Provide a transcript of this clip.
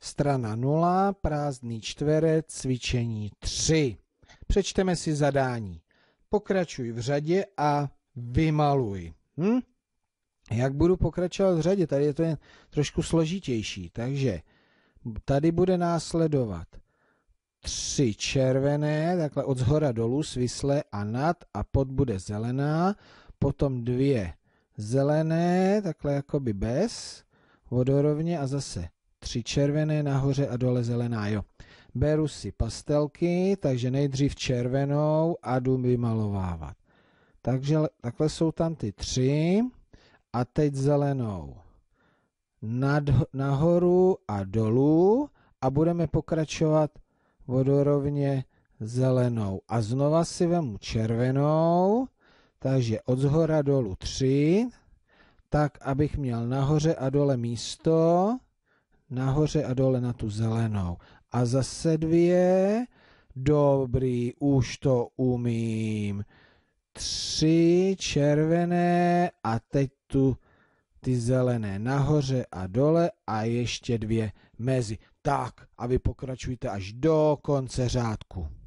Strana 0, prázdný čtverec, cvičení 3. Přečteme si zadání. Pokračuj v řadě a vymaluj. Hm? Jak budu pokračovat v řadě? Tady je to jen trošku složitější. Takže tady bude následovat tři červené, takhle od zhora dolů, svisle a nad a pod bude zelená, potom dvě zelené, takhle jakoby bez, vodorovně a zase tři červené nahoře a dole zelená, jo. Beru si pastelky, takže nejdřív červenou a jdu vymalovávat. Takže takhle jsou tam ty tři a teď zelenou. Nad, nahoru a dolů a budeme pokračovat vodorovně zelenou. A znova si vemu červenou, takže od zhora dolů tři, tak abych měl nahoře a dole místo nahoře a dole na tu zelenou. A zase dvě. Dobrý, už to umím. Tři červené a teď tu ty zelené nahoře a dole a ještě dvě mezi. Tak a vy pokračujte až do konce řádku.